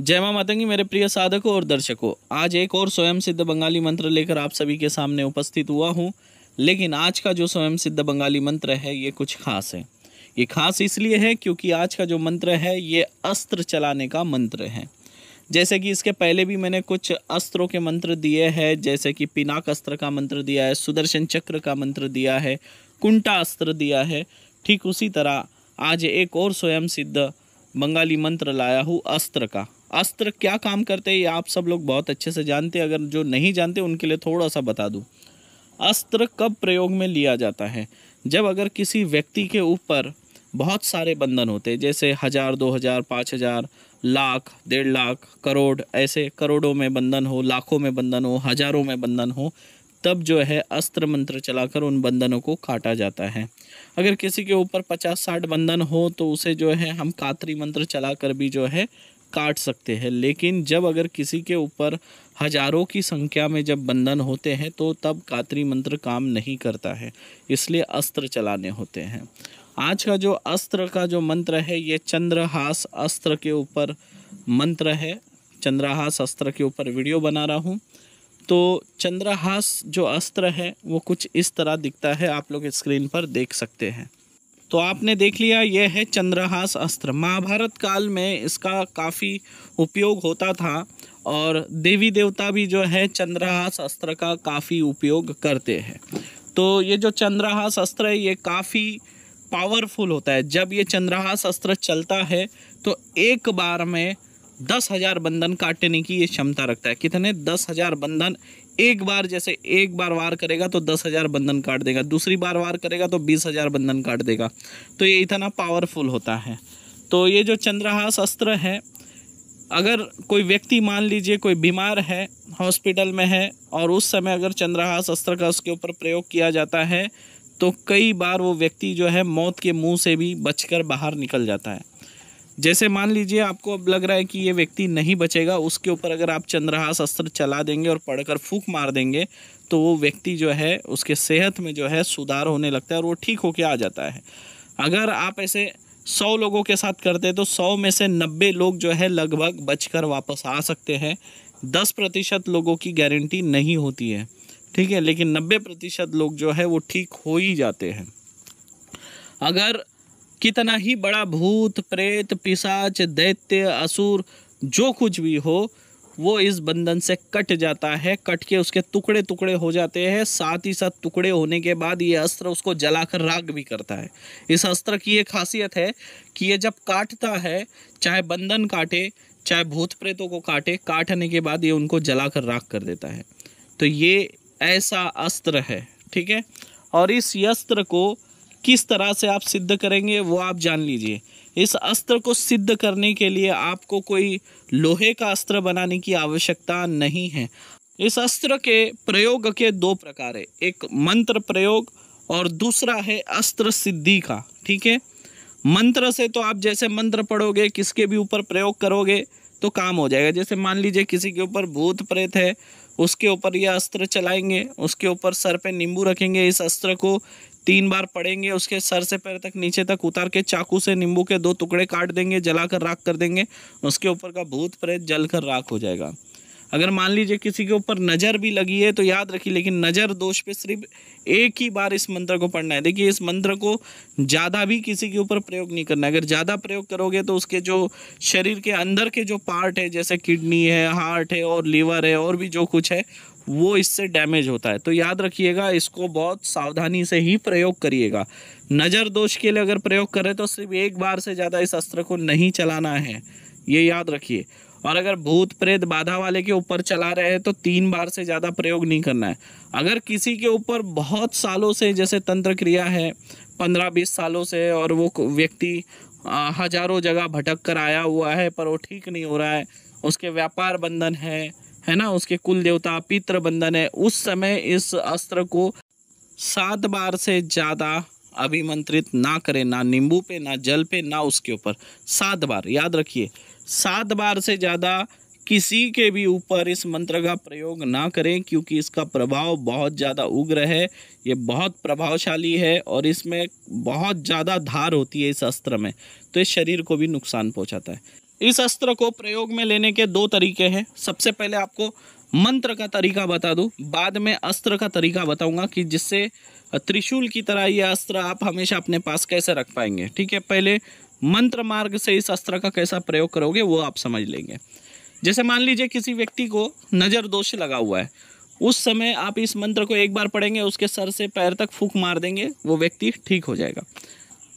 जय मां मातंगी मेरे प्रिय साधकों और दर्शकों आज एक और स्वयं सिद्ध बंगाली मंत्र लेकर आप सभी के सामने उपस्थित हुआ हूं लेकिन आज का जो स्वयं सिद्ध बंगाली मंत्र है ये कुछ खास है ये खास इसलिए है क्योंकि आज का जो मंत्र है ये अस्त्र चलाने का मंत्र है जैसे कि इसके पहले भी मैंने कुछ अस्त्रों के मंत्र दिए हैं जैसे कि पिनाक अस्त्र का मंत्र दिया है सुदर्शन चक्र का मंत्र दिया है कुंटा अस्त्र दिया है ठीक उसी तरह आज एक और स्वयं सिद्ध बंगाली मंत्र लाया हूँ अस्त्र का अस्त्र क्या काम करते हैं ये आप सब लोग बहुत अच्छे से जानते हैं अगर जो नहीं जानते उनके लिए थोड़ा सा बता दूँ अस्त्र कब प्रयोग में लिया जाता है जब अगर किसी व्यक्ति के ऊपर बहुत सारे बंधन होते हैं जैसे हज़ार दो हज़ार पाँच हज़ार लाख डेढ़ लाख करोड़ ऐसे करोड़ों में बंधन हो लाखों में बंधन हो हज़ारों में बंधन हो तब जो है अस्त्र मंत्र चलाकर उन बंधनों को काटा जाता है अगर किसी के ऊपर पचास साठ बंधन हो तो उसे जो है हम कातरी मंत्र चलाकर भी जो है काट सकते हैं लेकिन जब अगर किसी के ऊपर हजारों की संख्या में जब बंधन होते हैं तो तब कातरी मंत्र काम नहीं करता है इसलिए अस्त्र चलाने होते हैं आज का जो अस्त्र का जो मंत्र है ये चंद्रहास अस्त्र के ऊपर मंत्र है चंद्रहास अस्त्र के ऊपर वीडियो बना रहा हूँ तो चंद्रहास जो अस्त्र है वो कुछ इस तरह दिखता है आप लोग स्क्रीन पर देख सकते हैं तो आपने देख लिया यह है चंद्रहास अस्त्र महाभारत काल में इसका काफ़ी उपयोग होता था और देवी देवता भी जो है चंद्रहास अस्त्र का काफ़ी उपयोग करते हैं तो ये जो चंद्रहास अस्त्र है ये काफ़ी पावरफुल होता है जब ये चंद्रहास अस्त्र चलता है तो एक बार में दस हज़ार बंधन काटने की ये क्षमता रखता है कितने दस हज़ार बंधन एक बार जैसे एक बार वार करेगा तो दस हज़ार बंधन काट देगा दूसरी बार वार करेगा तो बीस हज़ार बंधन काट देगा तो ये इतना पावरफुल होता है तो ये जो चंद्रहास अस्त्र है अगर कोई व्यक्ति मान लीजिए कोई बीमार है हॉस्पिटल में है और उस समय अगर चंद्रहास अस्त्र का उसके ऊपर प्रयोग किया जाता है तो कई बार वो व्यक्ति जो है मौत के मुंह से भी बचकर बाहर निकल जाता है जैसे मान लीजिए आपको अब लग रहा है कि ये व्यक्ति नहीं बचेगा उसके ऊपर अगर आप चंद्रहास अस्त्र चला देंगे और पढ़कर फूक मार देंगे तो वो व्यक्ति जो है उसके सेहत में जो है सुधार होने लगता है और वो ठीक होके आ जाता है अगर आप ऐसे सौ लोगों के साथ करते तो सौ में से नब्बे लोग जो है लगभग बचकर वापस आ सकते हैं दस प्रतिशत लोगों की गारंटी नहीं होती है ठीक है लेकिन नब्बे प्रतिशत लोग जो है वो ठीक हो ही जाते हैं अगर कितना ही बड़ा भूत प्रेत पिशाच दैत्य असुर जो कुछ भी हो वो इस बंधन से कट जाता है कट के उसके टुकड़े टुकड़े हो जाते हैं साथ ही साथ टुकड़े होने के बाद ये अस्त्र उसको जलाकर राग भी करता है इस अस्त्र की ये खासियत है कि ये जब काटता है चाहे बंधन काटे चाहे भूत प्रेतों को काटे काटने के बाद ये उनको जलाकर राख कर देता है तो ये ऐसा अस्त्र है ठीक है और इस अस्त्र को किस तरह से आप सिद्ध करेंगे वो आप जान लीजिए इस अस्त्र को सिद्ध करने के लिए आपको कोई लोहे का अस्त्र बनाने की आवश्यकता नहीं है इस अस्त्र के प्रयोग के दो प्रकार है एक मंत्र प्रयोग और दूसरा है अस्त्र सिद्धि का ठीक है मंत्र से तो आप जैसे मंत्र पढ़ोगे किसके भी ऊपर प्रयोग करोगे तो काम हो जाएगा जैसे मान लीजिए किसी के ऊपर भूत प्रेत है उसके ऊपर यह अस्त्र चलाएंगे उसके ऊपर सर पे नींबू रखेंगे इस अस्त्र को तीन बार पड़ेंगे उसके सर से पैर तक नीचे तक उतार के चाकू से नींबू के दो टुकड़े काट देंगे जलाकर राख कर देंगे उसके ऊपर का भूत प्रेत जल कर राख हो जाएगा अगर मान लीजिए किसी के ऊपर नज़र भी लगी है तो याद रखिए लेकिन नज़र दोष पे सिर्फ एक ही बार इस मंत्र को पढ़ना है देखिए इस मंत्र को ज़्यादा भी किसी के ऊपर प्रयोग नहीं करना है अगर ज़्यादा प्रयोग करोगे तो उसके जो शरीर के अंदर के जो पार्ट है जैसे किडनी है हार्ट है और लीवर है और भी जो कुछ है वो इससे डैमेज होता है तो याद रखिएगा इसको बहुत सावधानी से ही प्रयोग करिएगा नज़र दोष के लिए अगर प्रयोग करें तो सिर्फ एक बार से ज़्यादा इस अस्त्र को नहीं चलाना है ये याद रखिए और अगर भूत प्रेत बाधा वाले के ऊपर चला रहे हैं तो तीन बार से ज़्यादा प्रयोग नहीं करना है अगर किसी के ऊपर बहुत सालों से जैसे तंत्र क्रिया है पंद्रह बीस सालों से और वो व्यक्ति हजारों जगह भटक कर आया हुआ है पर वो ठीक नहीं हो रहा है उसके व्यापार बंधन है है ना उसके कुल देवता पित्र बंधन है उस समय इस अस्त्र को सात बार से ज़्यादा अभिमंत्रित ना करें ना नींबू पे ना जल पे ना उसके ऊपर सात बार याद रखिए सात बार से ज़्यादा किसी के भी ऊपर इस मंत्र का प्रयोग ना करें क्योंकि इसका प्रभाव बहुत ज़्यादा उग्र है ये बहुत प्रभावशाली है और इसमें बहुत ज़्यादा धार होती है इस अस्त्र में तो इस शरीर को भी नुकसान पहुंचाता है इस अस्त्र को प्रयोग में लेने के दो तरीके हैं सबसे पहले आपको मंत्र का तरीका बता दूं बाद में अस्त्र का तरीका बताऊंगा कि जिससे त्रिशूल की तरह यह अस्त्र आप हमेशा अपने पास कैसे रख पाएंगे ठीक है पहले मंत्र मार्ग से इस अस्त्र का कैसा प्रयोग करोगे वो आप समझ लेंगे जैसे मान लीजिए किसी व्यक्ति को नज़र दोष लगा हुआ है उस समय आप इस मंत्र को एक बार पढ़ेंगे उसके सर से पैर तक फूक मार देंगे वो व्यक्ति ठीक हो जाएगा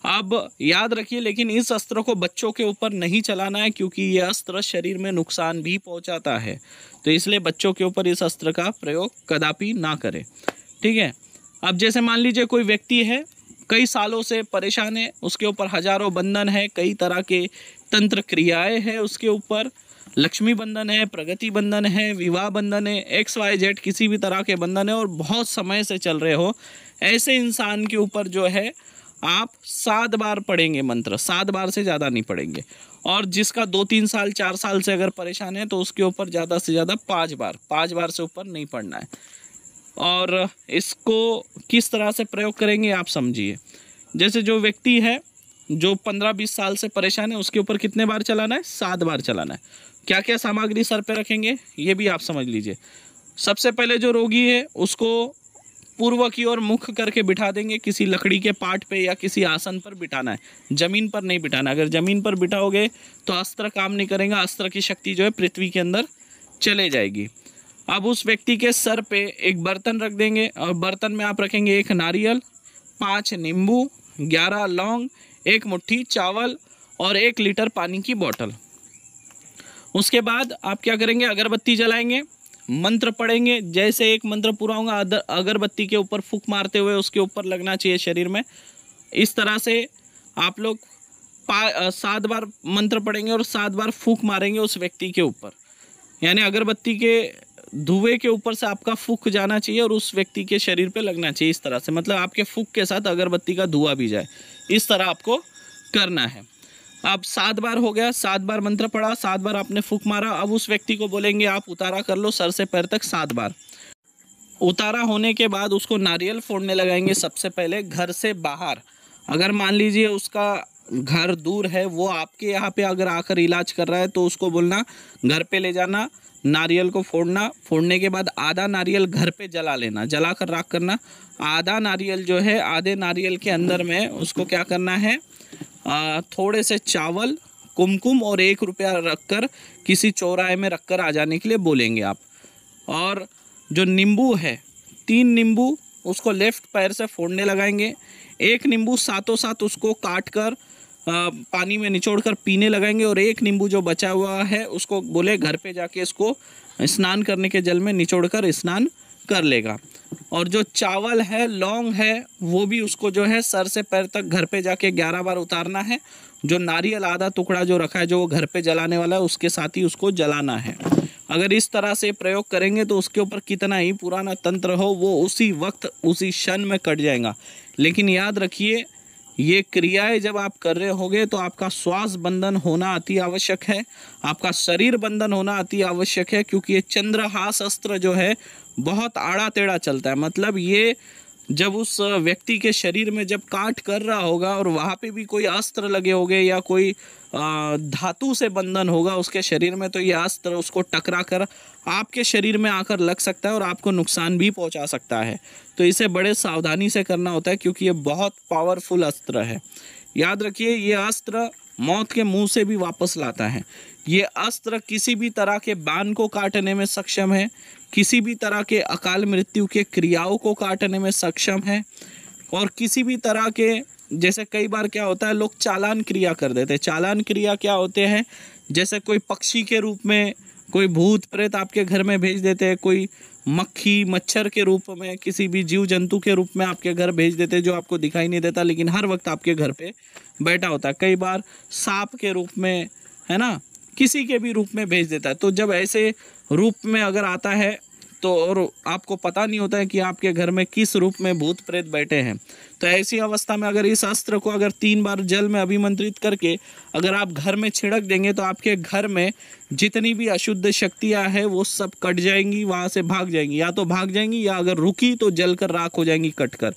अब याद रखिए लेकिन इस अस्त्र को बच्चों के ऊपर नहीं चलाना है क्योंकि यह अस्त्र शरीर में नुकसान भी पहुंचाता है तो इसलिए बच्चों के ऊपर इस अस्त्र का प्रयोग कदापि ना करें ठीक है अब जैसे मान लीजिए कोई व्यक्ति है कई सालों से परेशान है उसके ऊपर हजारों बंधन है कई तरह के तंत्र क्रियाएँ हैं उसके ऊपर लक्ष्मी बंधन है प्रगति बंधन है विवाह बंधन है एक्स वाई जेड किसी भी तरह के बंधन है और बहुत समय से चल रहे हो ऐसे इंसान के ऊपर जो है आप सात बार पढ़ेंगे मंत्र सात बार से ज़्यादा नहीं पढ़ेंगे और जिसका दो तीन साल चार साल से अगर परेशान है तो उसके ऊपर ज़्यादा से ज़्यादा पाँच बार पाँच बार से ऊपर नहीं पढ़ना है और इसको किस तरह से प्रयोग करेंगे आप समझिए जैसे जो व्यक्ति है जो पंद्रह बीस साल से परेशान है उसके ऊपर कितने बार चलाना है सात बार चलाना है क्या क्या सामग्री सर पे रखेंगे ये भी आप समझ लीजिए सबसे पहले जो रोगी है उसको पूर्व की ओर मुख करके बिठा देंगे किसी लकड़ी के पार्ट पे या किसी आसन पर बिठाना है जमीन पर नहीं बिठाना अगर जमीन पर बिठाओगे तो अस्त्र काम नहीं करेगा अस्त्र की शक्ति जो है पृथ्वी के अंदर चले जाएगी अब उस व्यक्ति के सर पे एक बर्तन रख देंगे और बर्तन में आप रखेंगे एक नारियल पाँच नींबू ग्यारह लौंग एक मुट्ठी चावल और एक लीटर पानी की बॉटल उसके बाद आप क्या करेंगे अगरबत्ती जलाएंगे मंत्र पढ़ेंगे जैसे एक मंत्र पूरा होगा अगरबत्ती के ऊपर फूक मारते हुए उसके ऊपर लगना चाहिए शरीर में इस तरह से आप लोग सात बार मंत्र पढ़ेंगे और सात बार फूक मारेंगे उस व्यक्ति के ऊपर यानी अगरबत्ती के धुएं के ऊपर से आपका फूक जाना चाहिए और उस व्यक्ति के शरीर पे लगना चाहिए इस तरह से मतलब आपके फूक के साथ अगरबत्ती का धुआं भी जाए इस तरह आपको करना है आप सात बार हो गया सात बार मंत्र पढ़ा सात बार आपने फूक मारा अब उस व्यक्ति को बोलेंगे आप उतारा कर लो सर से पैर तक सात बार उतारा होने के बाद उसको नारियल फोड़ने लगाएंगे सबसे पहले घर से बाहर अगर मान लीजिए उसका घर दूर है वो आपके यहाँ पे अगर आकर इलाज कर रहा है तो उसको बोलना घर पे ले जाना नारियल को फोड़ना फोड़ने के बाद आधा नारियल घर पे जला लेना जला कर राख करना आधा नारियल जो है आधे नारियल के अंदर में उसको क्या करना है थोड़े से चावल कुमकुम और एक रुपया रखकर किसी चौराहे में रखकर आ जाने के लिए बोलेंगे आप और जो नींबू है तीन नींबू उसको लेफ्ट पैर से फोड़ने लगाएंगे एक नींबू सातों साथ उसको काट कर आ, पानी में निचोड़ कर पीने लगाएंगे और एक नींबू जो बचा हुआ है उसको बोले घर पे जाके इसको स्नान करने के जल में निचोड़ कर स्नान कर लेगा और जो चावल है लौंग है वो भी उसको जो है सर से पैर तक घर पे जाके ग्यारह बार उतारना है जो नारियल आधा टुकड़ा जो रखा है जो वो घर पे जलाने वाला है उसके साथ ही उसको जलाना है अगर इस तरह से प्रयोग करेंगे तो उसके ऊपर कितना ही पुराना तंत्र हो वो उसी वक्त उसी क्षण में कट जाएगा लेकिन याद रखिए ये क्रियाएं जब आप कर रहे होंगे तो आपका श्वास बंधन होना अति आवश्यक है आपका शरीर बंधन होना अति आवश्यक है क्योंकि ये चंद्रहास अस्त्र जो है बहुत आड़ा टेढ़ा चलता है मतलब ये जब उस व्यक्ति के शरीर में जब काट कर रहा होगा और वहाँ पे भी कोई अस्त्र लगे होंगे या कोई धातु से बंधन होगा उसके शरीर में तो ये अस्त्र उसको टकरा कर आपके शरीर में आकर लग सकता है और आपको नुकसान भी पहुँचा सकता है तो इसे बड़े सावधानी से करना होता है क्योंकि ये बहुत पावरफुल अस्त्र है याद रखिए ये अस्त्र मौत के मुंह से भी वापस लाता है ये अस्त्र किसी भी तरह के बान को काटने में सक्षम है किसी भी तरह के अकाल मृत्यु के क्रियाओं को काटने में सक्षम है और किसी भी तरह के जैसे कई बार क्या होता है लोग चालान क्रिया कर देते हैं चालान क्रिया क्या होते हैं जैसे कोई पक्षी के रूप में कोई भूत प्रेत आपके घर में भेज देते हैं कोई मक्खी मच्छर के रूप में किसी भी जीव जंतु के रूप में आपके घर भेज देते जो आपको दिखाई नहीं देता लेकिन हर वक्त आपके घर पे बैठा होता है कई बार सांप के रूप में है ना किसी के भी रूप में भेज देता है तो जब ऐसे रूप में अगर आता है तो और आपको पता नहीं होता है कि आपके घर में किस रूप में भूत प्रेत बैठे हैं तो ऐसी अवस्था में अगर इस अस्त्र को अगर तीन बार जल में अभिमंत्रित करके अगर आप घर में छिड़क देंगे तो आपके घर में जितनी भी अशुद्ध शक्तियाँ हैं वो सब कट जाएंगी वहाँ से भाग जाएंगी या तो भाग जाएंगी या अगर रुकी तो जल कर राख हो जाएंगी कट कर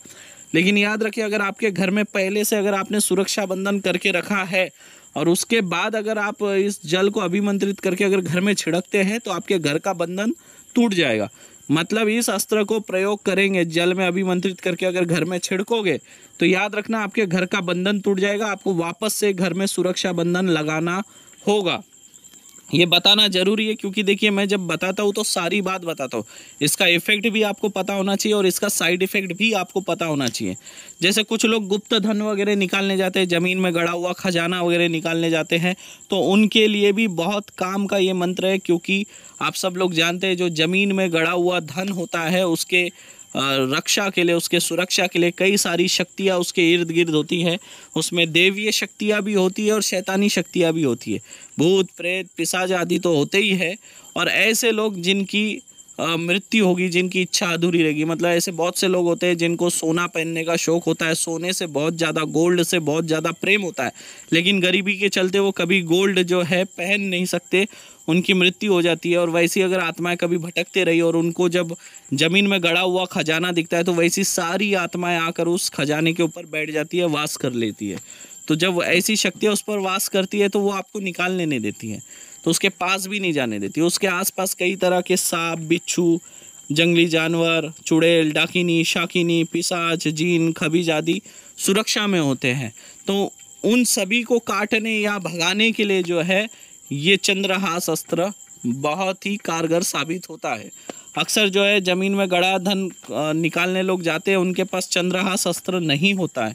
लेकिन याद रखिए अगर आपके घर में पहले से अगर आपने सुरक्षा बंधन करके रखा है और उसके बाद अगर आप इस जल को अभिमंत्रित करके अगर घर में छिड़कते हैं तो आपके घर का बंधन टूट जाएगा मतलब इस अस्त्र को प्रयोग करेंगे जल में अभिमंत्रित करके अगर घर में छिड़कोगे तो याद रखना आपके घर का बंधन टूट जाएगा आपको वापस से घर में सुरक्षा बंधन लगाना होगा ये बताना जरूरी है क्योंकि देखिए मैं जब बताता हूँ तो सारी बात बताता हूँ इसका इफेक्ट भी आपको पता होना चाहिए और इसका साइड इफेक्ट भी आपको पता होना चाहिए जैसे कुछ लोग गुप्त धन वगैरह निकालने जाते हैं ज़मीन में गड़ा हुआ खजाना वगैरह निकालने जाते हैं तो उनके लिए भी बहुत काम का ये मंत्र है क्योंकि आप सब लोग जानते हैं जो ज़मीन में गड़ा हुआ धन होता है उसके रक्षा के लिए उसके सुरक्षा के लिए कई सारी शक्तियाँ उसके इर्द गिर्द होती हैं उसमें देवीय शक्तियाँ भी होती है और शैतानी शक्तियाँ भी होती है भूत प्रेत पिसाज आदि तो होते ही है और ऐसे लोग जिनकी मृत्यु होगी जिनकी इच्छा अधूरी रहेगी मतलब ऐसे बहुत से लोग होते हैं जिनको सोना पहनने का शौक होता है सोने से बहुत ज़्यादा गोल्ड से बहुत ज़्यादा प्रेम होता है लेकिन गरीबी के चलते वो कभी गोल्ड जो है पहन नहीं सकते उनकी मृत्यु हो जाती है और वैसी अगर आत्माएं कभी भटकते रही और उनको जब ज़मीन में गड़ा हुआ खजाना दिखता है तो वैसी सारी आत्माएं आकर उस खजाने के ऊपर बैठ जाती है वास कर लेती है तो जब ऐसी शक्तियाँ उस पर वास करती है तो वो आपको निकालने नहीं देती हैं तो उसके पास भी नहीं जाने देती उसके आसपास कई तरह के सांप बिच्छू जंगली जानवर चुड़ैल डाकिनी शाकिनी पिसाच जीन खबीज आदि सुरक्षा में होते हैं तो उन सभी को काटने या भगाने के लिए जो है ये चंद्रहास अस्त्र बहुत ही कारगर साबित होता है अक्सर जो है ज़मीन में गड़ा धन निकालने लोग जाते हैं उनके पास चंद्रहास अस्त्र नहीं होता है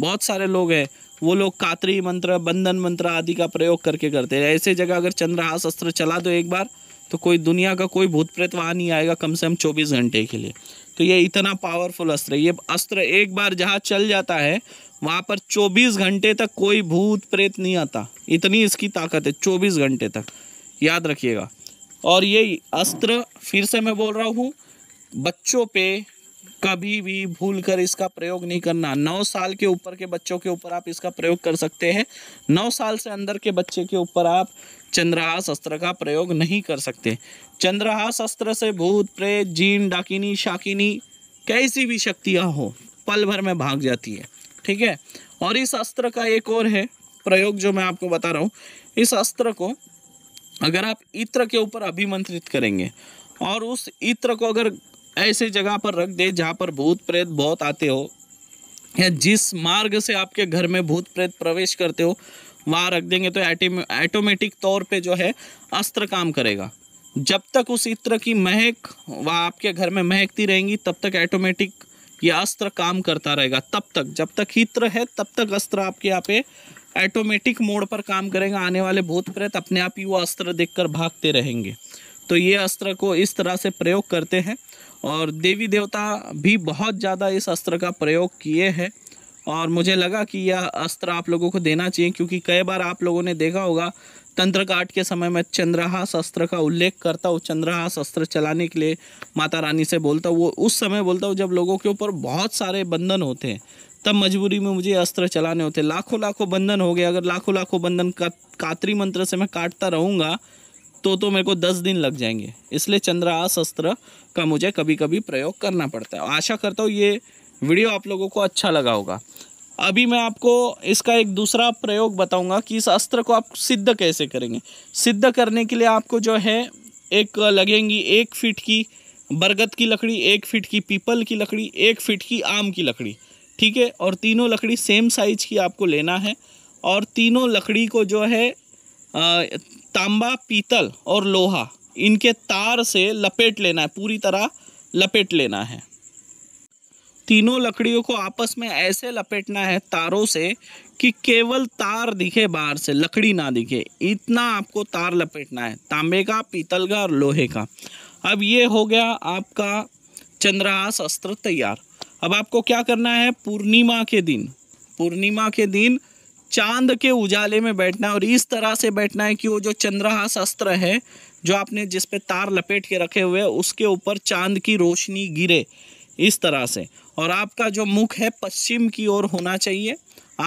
बहुत सारे लोग हैं वो लोग कातरी मंत्र बंधन मंत्र आदि का प्रयोग करके करते हैं ऐसे जगह अगर चंद्रहास अस्त्र चला दो एक बार तो कोई दुनिया का कोई भूत प्रेत वहाँ नहीं आएगा कम से कम चौबीस घंटे के लिए तो ये इतना पावरफुल अस्त्र है ये अस्त्र एक बार जहाँ चल जाता है वहाँ पर 24 घंटे तक कोई भूत प्रेत नहीं आता इतनी इसकी ताकत है चौबीस घंटे तक याद रखिएगा और ये अस्त्र फिर से मैं बोल रहा हूँ बच्चों पे कभी भी भूल कर इसका प्रयोग नहीं करना नौ साल के ऊपर के बच्चों के ऊपर आप इसका प्रयोग कर सकते हैं नौ साल से अंदर के बच्चे के ऊपर आप चंद्रहास अस्त्र का प्रयोग नहीं कर सकते चंद्रहास अस्त्र से भूत प्रेत जीन डाकिनी शाकिनी कैसी भी शक्तियाँ हो पल भर में भाग जाती है ठीक है और इस अस्त्र का एक और है प्रयोग जो मैं आपको बता रहा हूँ इस अस्त्र को अगर आप इत्र के ऊपर अभिमंत्रित करेंगे और उस इत्र को अगर ऐसे जगह पर रख दे जहाँ पर भूत प्रेत बहुत आते हो या जिस मार्ग से आपके घर में भूत प्रेत प्रवेश करते हो वहाँ रख देंगे तो ऐटोमेटिक तौर पे जो है अस्त्र काम करेगा जब तक उस इत्र की महक वह आपके घर में महकती रहेंगी तब तक ऐटोमेटिक ये अस्त्र काम करता रहेगा तब तक जब तक इत्र है तब तक अस्त्र आपके यहाँ पे ऐटोमेटिक मोड पर काम करेगा आने वाले भूत प्रेत अपने आप ही वो अस्त्र देखकर भागते रहेंगे तो ये अस्त्र को इस तरह से प्रयोग करते हैं और देवी देवता भी बहुत ज़्यादा इस अस्त्र का प्रयोग किए हैं और मुझे लगा कि यह अस्त्र आप लोगों को देना चाहिए क्योंकि कई बार आप लोगों ने देखा होगा तंत्र काट के समय में चंद्रहास अस्त्र का उल्लेख करता हूँ चंद्रहास अस्त्र चलाने के लिए माता रानी से बोलता हूँ वो उस समय बोलता हूँ जब लोगों के ऊपर बहुत सारे बंधन होते हैं तब मजबूरी में मुझे अस्त्र चलाने होते लाखों लाखों बंधन हो गए अगर लाखों लाखों बंधन का कातरी मंत्र से मैं काटता रहूँगा तो तो मेरे को दस दिन लग जाएंगे इसलिए चंद्रास अस्त्र का मुझे कभी कभी प्रयोग करना पड़ता है आशा करता हूँ ये वीडियो आप लोगों को अच्छा लगा होगा अभी मैं आपको इसका एक दूसरा प्रयोग बताऊंगा कि इस अस्त्र को आप सिद्ध कैसे करेंगे सिद्ध करने के लिए आपको जो है एक लगेंगी एक फिट की बरगद की लकड़ी एक फिट की पीपल की लकड़ी एक फिट की आम की लकड़ी ठीक है और तीनों लकड़ी सेम साइज की आपको लेना है और तीनों लकड़ी को जो है तांबा पीतल और लोहा इनके तार से लपेट लेना है पूरी तरह लपेट लेना है तीनों लकड़ियों को आपस में ऐसे लपेटना है तारों से कि केवल तार दिखे बाहर से लकड़ी ना दिखे इतना आपको तार लपेटना है तांबे का पीतल का और लोहे का अब ये हो गया आपका चंद्रहास अस्त्र तैयार अब आपको क्या करना है पूर्णिमा के दिन पूर्णिमा के दिन चांद के उजाले में बैठना है और इस तरह से बैठना है कि वो जो चंद्रहास अस्त्र है जो आपने जिस पे तार लपेट के रखे हुए हैं उसके ऊपर चांद की रोशनी गिरे इस तरह से और आपका जो मुख है पश्चिम की ओर होना चाहिए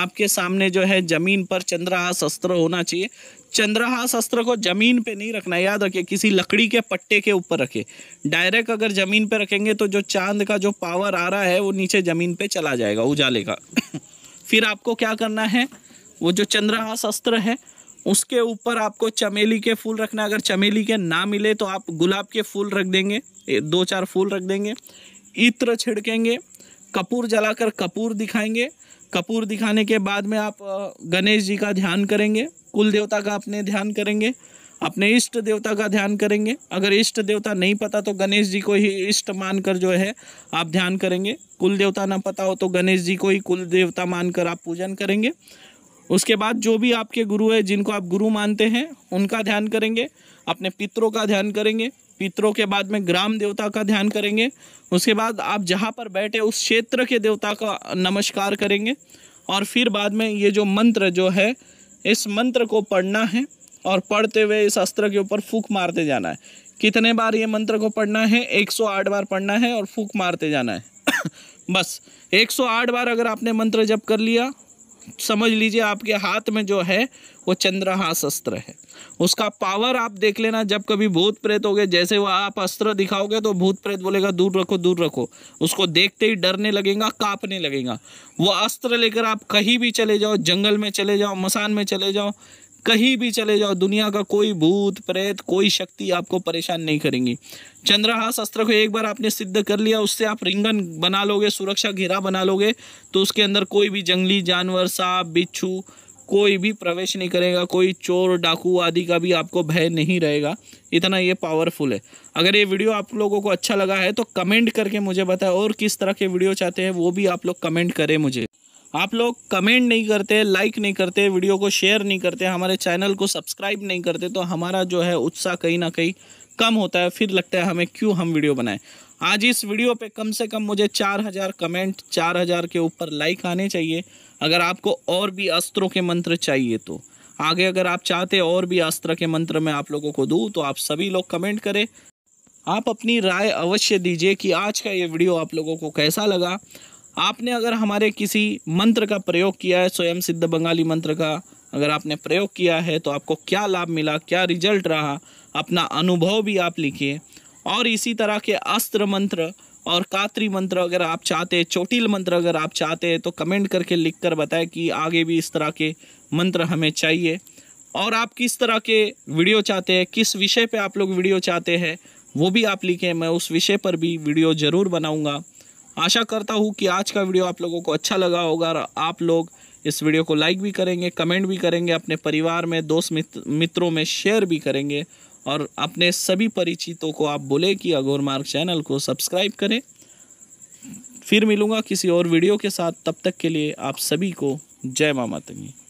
आपके सामने जो है ज़मीन पर चंद्रहास अस्त्र होना चाहिए चंद्रहास अस्त्र को ज़मीन पे नहीं रखना याद रखिए किसी लकड़ी के पट्टे के ऊपर रखे डायरेक्ट अगर ज़मीन पे रखेंगे तो जो चांद का जो पावर आ रहा है वो नीचे ज़मीन पे चला जाएगा उजाले का फिर आपको क्या करना है वो जो चंद्रहास अस्त्र है उसके ऊपर आपको चमेली के फूल रखना अगर चमेली के ना मिले तो आप गुलाब के फूल रख देंगे दो चार फूल रख देंगे इत्र छिड़केंगे कपूर जलाकर कपूर दिखाएंगे कपूर दिखाने के बाद में आप गणेश जी का ध्यान करेंगे कुल देवता का अपने ध्यान करेंगे अपने इष्ट देवता का ध्यान करेंगे अगर इष्ट देवता नहीं पता तो गणेश जी को ही इष्ट मानकर जो है आप ध्यान करेंगे कुल देवता ना पता हो तो गणेश जी को ही कुल देवता मानकर आप पूजन करेंगे उसके बाद जो भी आपके गुरु है जिनको आप गुरु मानते हैं उनका ध्यान करेंगे अपने पितरों का ध्यान करेंगे पितरों के बाद में ग्राम देवता का ध्यान करेंगे उसके बाद आप जहाँ पर बैठे उस क्षेत्र के देवता का नमस्कार करेंगे और फिर बाद में ये जो मंत्र जो है इस मंत्र को पढ़ना है और पढ़ते हुए इस अस्त्र के ऊपर फूक मारते जाना है कितने बार ये मंत्र को पढ़ना है 108 बार पढ़ना है और फूक मारते जाना है बस 108 बार अगर आपने मंत्र जप कर लिया समझ लीजिए आपके हाथ में जो है वो चंद्रहास अस्त्र है उसका पावर आप देख लेना जब कभी भूत प्रेत हो गए जैसे वह आप अस्त्र दिखाओगे तो भूत प्रेत बोलेगा दूर रखो दूर रखो उसको देखते ही डरने लगेगा कांपने लगेगा वो अस्त्र लेकर आप कहीं भी चले जाओ जंगल में चले जाओ मसान में चले जाओ कहीं भी चले जाओ दुनिया का कोई भूत प्रेत कोई शक्ति आपको परेशान नहीं करेंगी चंद्रहास अस्त्र को एक बार आपने सिद्ध कर लिया उससे आप रिंगन बना लोगे सुरक्षा घेरा बना लोगे तो उसके अंदर कोई भी जंगली जानवर सांप बिच्छू कोई भी प्रवेश नहीं करेगा कोई चोर डाकू आदि का भी आपको भय नहीं रहेगा इतना ये पावरफुल है अगर ये वीडियो आप लोगों को अच्छा लगा है तो कमेंट करके मुझे बताएं और किस तरह के वीडियो चाहते हैं वो भी आप लोग कमेंट करें मुझे आप लोग कमेंट नहीं करते लाइक नहीं करते वीडियो को शेयर नहीं करते हमारे चैनल को सब्सक्राइब नहीं करते तो हमारा जो है उत्साह कहीं ना कहीं कम होता है फिर लगता है हमें क्यों हम वीडियो बनाएं आज इस वीडियो पे कम से कम मुझे 4000 कमेंट 4000 के ऊपर लाइक आने चाहिए अगर आपको और भी अस्त्रों के मंत्र चाहिए तो आगे अगर आप चाहते और भी अस्त्र के मंत्र मैं आप लोगों को दूँ तो आप सभी लोग कमेंट करें आप अपनी राय अवश्य दीजिए कि आज का ये वीडियो आप लोगों को कैसा लगा आपने अगर हमारे किसी मंत्र का प्रयोग किया है स्वयं सिद्ध बंगाली मंत्र का अगर आपने प्रयोग किया है तो आपको क्या लाभ मिला क्या रिजल्ट रहा अपना अनुभव भी आप लिखिए और इसी तरह के अस्त्र मंत्र और कात्री मंत्र अगर आप चाहते हैं चोटिल मंत्र अगर आप चाहते हैं तो कमेंट करके लिख कर बताएं कि आगे भी इस तरह के मंत्र हमें चाहिए और आप किस तरह के वीडियो चाहते हैं किस विषय पे आप लोग वीडियो चाहते हैं वो भी आप लिखें मैं उस विषय पर भी वीडियो ज़रूर बनाऊँगा आशा करता हूँ कि आज का वीडियो आप लोगों को अच्छा लगा होगा और आप लोग इस वीडियो को लाइक भी करेंगे कमेंट भी करेंगे अपने परिवार में दोस्त मित्रों में शेयर भी करेंगे और अपने सभी परिचितों को आप बोले कि अघोर मार्ग चैनल को सब्सक्राइब करें फिर मिलूँगा किसी और वीडियो के साथ तब तक के लिए आप सभी को जय मामा तंगी